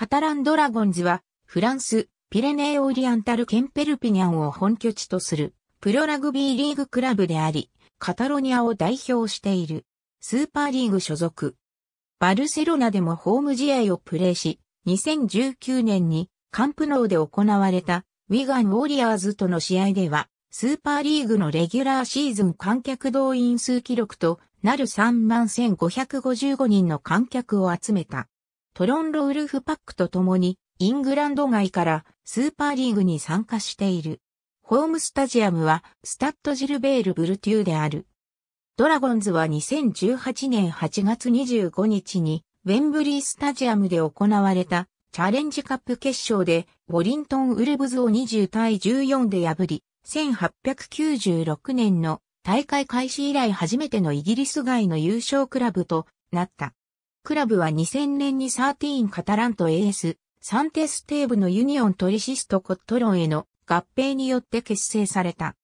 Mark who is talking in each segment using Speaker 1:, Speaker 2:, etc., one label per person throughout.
Speaker 1: カタランドラゴンズは、フランス、ピレネーオリアンタルケンペルピニャンを本拠地とする、プロラグビーリーグクラブであり、カタロニアを代表している、スーパーリーグ所属。バルセロナでもホーム試合をプレーし、2019年にカンプノーで行われたウィガン・ウォリアーズとの試合では、スーパーリーグのレギュラーシーズン観客動員数記録となる3万1555人の観客を集めた。トロンロウルフパックと共に、イングランド外からスーパーリーグに参加している。ホームスタジアムはスタッドジルベール・ブルテューである。ドラゴンズは2018年8月25日にウェンブリースタジアムで行われたチャレンジカップ決勝でォリントン・ウルブズを20対14で破り、1896年の大会開始以来初めてのイギリス外の優勝クラブとなった。クラブは2000年に13カタラント AS、サンテステーブのユニオントリシストコットロンへの合併によって結成された。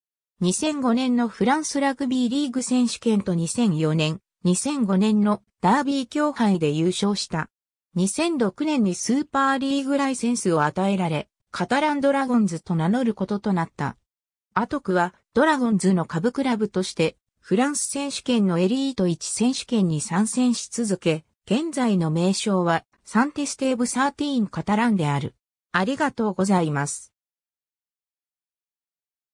Speaker 1: 2005年のフランスラグビーリーグ選手権と2004年、2005年のダービー協会で優勝した。2006年にスーパーリーグライセンスを与えられ、カタランドラゴンズと名乗ることとなった。アトクはドラゴンズの株クラブとして、フランス選手権のエリート1選手権に参戦し続け、現在の名称はサンテステーブ13カタランである。ありがとうございます。